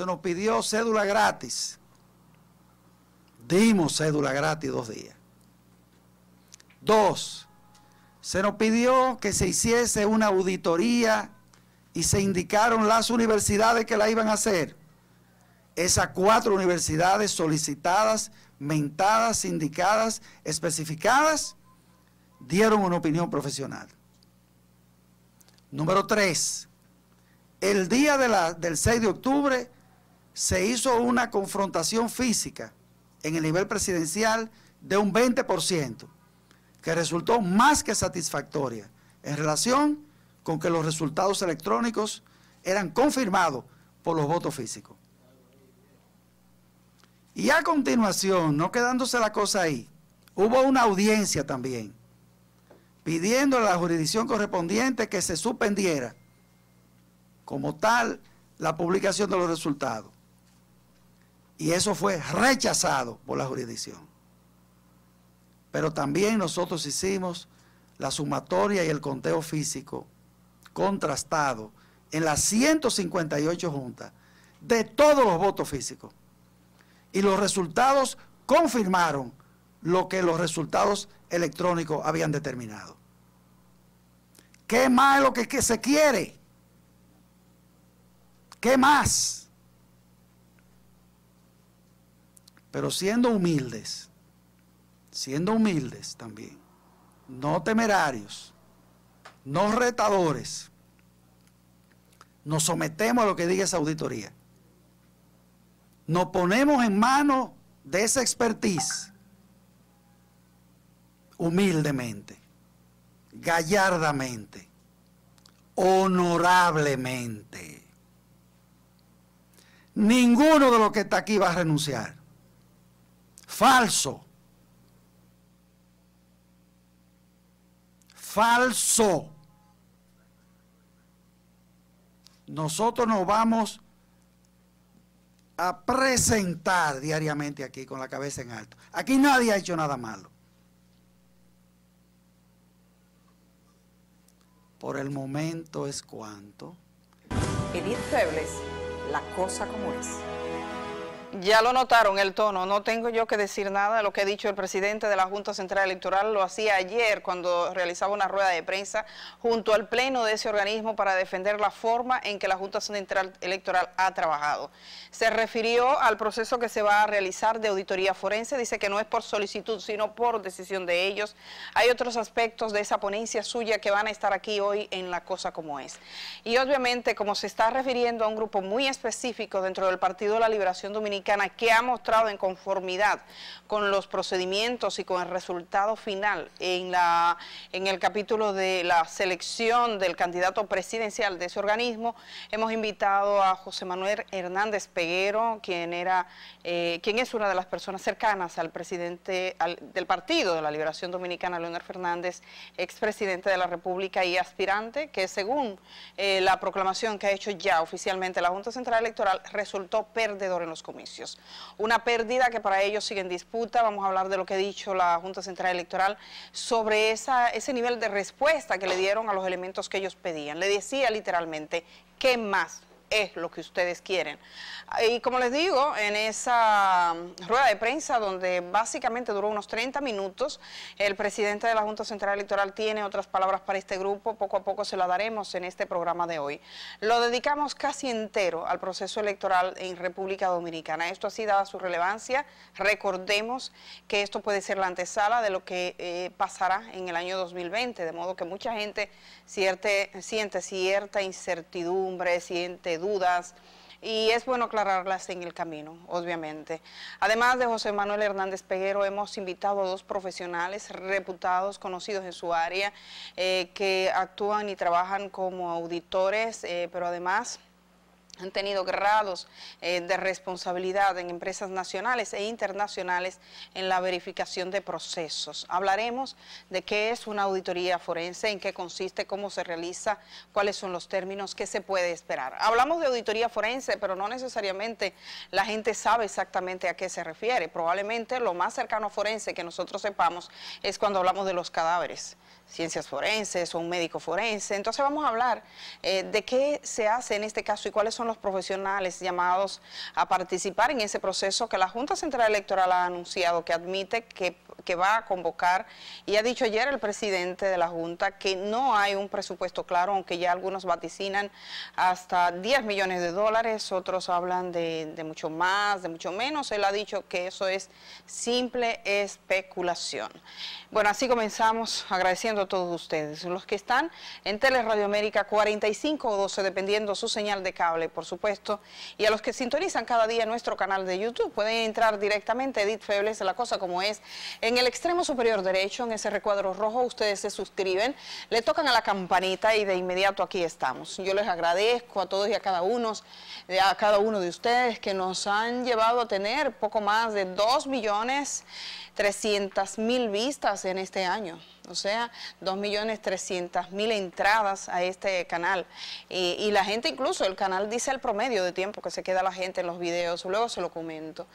se nos pidió cédula gratis. Dimos cédula gratis dos días. Dos, se nos pidió que se hiciese una auditoría y se indicaron las universidades que la iban a hacer. Esas cuatro universidades solicitadas, mentadas, indicadas, especificadas, dieron una opinión profesional. Número tres, el día del 6 de octubre se hizo una confrontación física en el nivel presidencial de un 20%, que resultó más que satisfactoria en relación con que los resultados electrónicos eran confirmados por los votos físicos. Y a continuación, no quedándose la cosa ahí, hubo una audiencia también, pidiendo a la jurisdicción correspondiente que se suspendiera como tal la publicación de los resultados. Y eso fue rechazado por la jurisdicción. Pero también nosotros hicimos la sumatoria y el conteo físico contrastado en las 158 juntas de todos los votos físicos. Y los resultados confirmaron lo que los resultados electrónicos habían determinado. ¿Qué más es lo que, que se quiere? ¿Qué más? pero siendo humildes, siendo humildes también, no temerarios, no retadores, nos sometemos a lo que diga esa auditoría. Nos ponemos en manos de esa expertise, humildemente, gallardamente, honorablemente. Ninguno de los que está aquí va a renunciar. Falso. Falso. Nosotros nos vamos a presentar diariamente aquí con la cabeza en alto. Aquí nadie ha hecho nada malo. Por el momento es cuanto. Edith Febles, la cosa como es. Ya lo notaron el tono, no tengo yo que decir nada de lo que ha dicho el presidente de la Junta Central Electoral, lo hacía ayer cuando realizaba una rueda de prensa junto al pleno de ese organismo para defender la forma en que la Junta Central Electoral ha trabajado. Se refirió al proceso que se va a realizar de auditoría forense, dice que no es por solicitud, sino por decisión de ellos. Hay otros aspectos de esa ponencia suya que van a estar aquí hoy en La Cosa Como Es. Y obviamente, como se está refiriendo a un grupo muy específico dentro del Partido de la Liberación Dominicana, que ha mostrado en conformidad con los procedimientos y con el resultado final en, la, en el capítulo de la selección del candidato presidencial de ese organismo, hemos invitado a José Manuel Hernández Peguero, quien, era, eh, quien es una de las personas cercanas al presidente del Partido de la Liberación Dominicana, Leonel Fernández, expresidente de la República y aspirante, que según eh, la proclamación que ha hecho ya oficialmente la Junta Central Electoral, resultó perdedor en los comicios. Una pérdida que para ellos sigue en disputa. Vamos a hablar de lo que ha dicho la Junta Central Electoral sobre esa, ese nivel de respuesta que le dieron a los elementos que ellos pedían. Le decía literalmente, ¿qué más es lo que ustedes quieren. Y como les digo, en esa um, rueda de prensa donde básicamente duró unos 30 minutos, el presidente de la Junta Central Electoral tiene otras palabras para este grupo, poco a poco se la daremos en este programa de hoy. Lo dedicamos casi entero al proceso electoral en República Dominicana. Esto así dada su relevancia, recordemos que esto puede ser la antesala de lo que eh, pasará en el año 2020, de modo que mucha gente siente cierta incertidumbre, siente dudas y es bueno aclararlas en el camino, obviamente. Además de José Manuel Hernández Peguero, hemos invitado a dos profesionales reputados, conocidos en su área, eh, que actúan y trabajan como auditores, eh, pero además han tenido grados eh, de responsabilidad en empresas nacionales e internacionales en la verificación de procesos. Hablaremos de qué es una auditoría forense, en qué consiste, cómo se realiza, cuáles son los términos, qué se puede esperar. Hablamos de auditoría forense, pero no necesariamente la gente sabe exactamente a qué se refiere. Probablemente lo más cercano forense que nosotros sepamos es cuando hablamos de los cadáveres ciencias forenses o un médico forense. Entonces vamos a hablar eh, de qué se hace en este caso y cuáles son los profesionales llamados a participar en ese proceso que la Junta Central Electoral ha anunciado que admite que que va a convocar. Y ha dicho ayer el presidente de la Junta que no hay un presupuesto claro, aunque ya algunos vaticinan hasta 10 millones de dólares, otros hablan de, mucho más, de mucho menos. Él ha dicho que eso es simple especulación. Bueno, así comenzamos agradeciendo a todos ustedes, los que están en Tele Radio América 45 o 12, dependiendo su señal de cable, por supuesto, y a los que sintonizan cada día nuestro canal de YouTube. Pueden entrar directamente Edith Febles, la cosa como es, en el extremo superior derecho, en ese recuadro rojo, ustedes se suscriben, le tocan a la campanita y de inmediato aquí estamos. Yo les agradezco a todos y a cada uno, a cada uno de ustedes que nos han llevado a tener poco más de 2 millones 300 mil vistas en este año, o sea, millones mil entradas a este canal. Y, la gente incluso, el canal dice el promedio de tiempo que se queda la gente en los videos, luego se lo comento.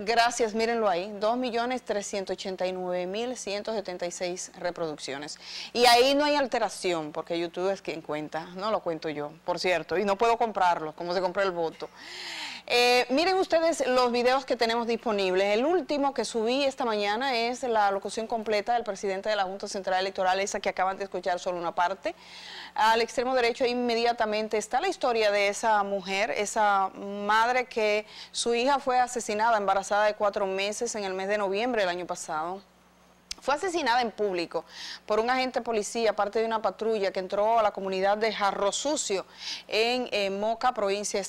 Gracias, mírenlo ahí, 2.389.176 reproducciones. Y ahí no hay alteración, porque YouTube es quien cuenta, no lo cuento yo, por cierto, y no puedo comprarlo, como se compró el voto. Eh, miren ustedes los videos que tenemos disponibles. El último que subí esta mañana es la locución completa del presidente de la Junta Central Electoral, esa que acaban de escuchar solo una parte. Al extremo derecho inmediatamente está la historia de esa mujer, esa madre que su hija fue asesinada, embarazada de cuatro meses en el mes de noviembre del año pasado. Fue asesinada en público por un agente policía, parte de una patrulla que entró a la comunidad de Jarro Sucio en eh, Moca, provincia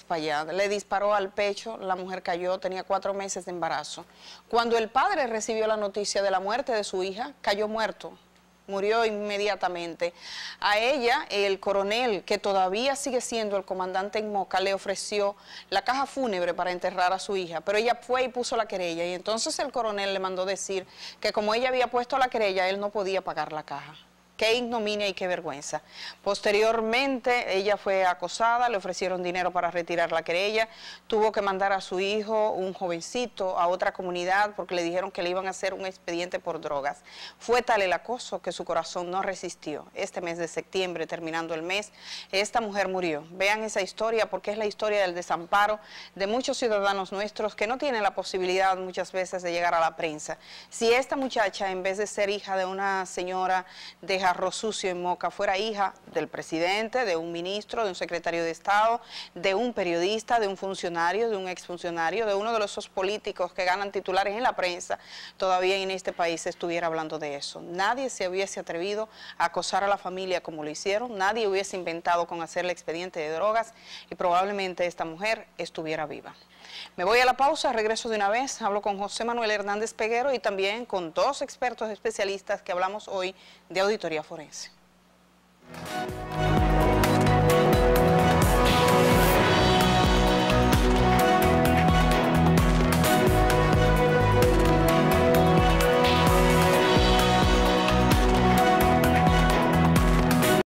de Le disparó al pecho, la mujer cayó, tenía cuatro meses de embarazo. Cuando el padre recibió la noticia de la muerte de su hija, cayó muerto murió inmediatamente. A ella, el coronel, que todavía sigue siendo el comandante en Moca, le ofreció la caja fúnebre para enterrar a su hija, pero ella fue y puso la querella y entonces el coronel le mandó decir que como ella había puesto la querella, él no podía pagar la caja. Qué ignominia y qué vergüenza. Posteriormente, ella fue acosada, le ofrecieron dinero para retirar la querella, tuvo que mandar a su hijo, un jovencito, a otra comunidad porque le dijeron que le iban a hacer un expediente por drogas. Fue tal el acoso que su corazón no resistió. Este mes de septiembre, terminando el mes, esta mujer murió. Vean esa historia porque es la historia del desamparo de muchos ciudadanos nuestros que no tienen la posibilidad muchas veces de llegar a la prensa. Si esta muchacha, en vez de ser hija de una señora deja arroz sucio en Moca fuera hija del presidente, de un ministro, de un secretario de Estado, de un periodista, de un funcionario, de un exfuncionario, de uno de esos políticos que ganan titulares en la prensa, todavía en este país estuviera hablando de eso. Nadie se hubiese atrevido a acosar a la familia como lo hicieron, nadie hubiese inventado con hacerle expediente de drogas y probablemente esta mujer estuviera viva. Me voy a la pausa, regreso de una vez, hablo con José Manuel Hernández Peguero y también con dos expertos especialistas que hablamos hoy de auditoría forense.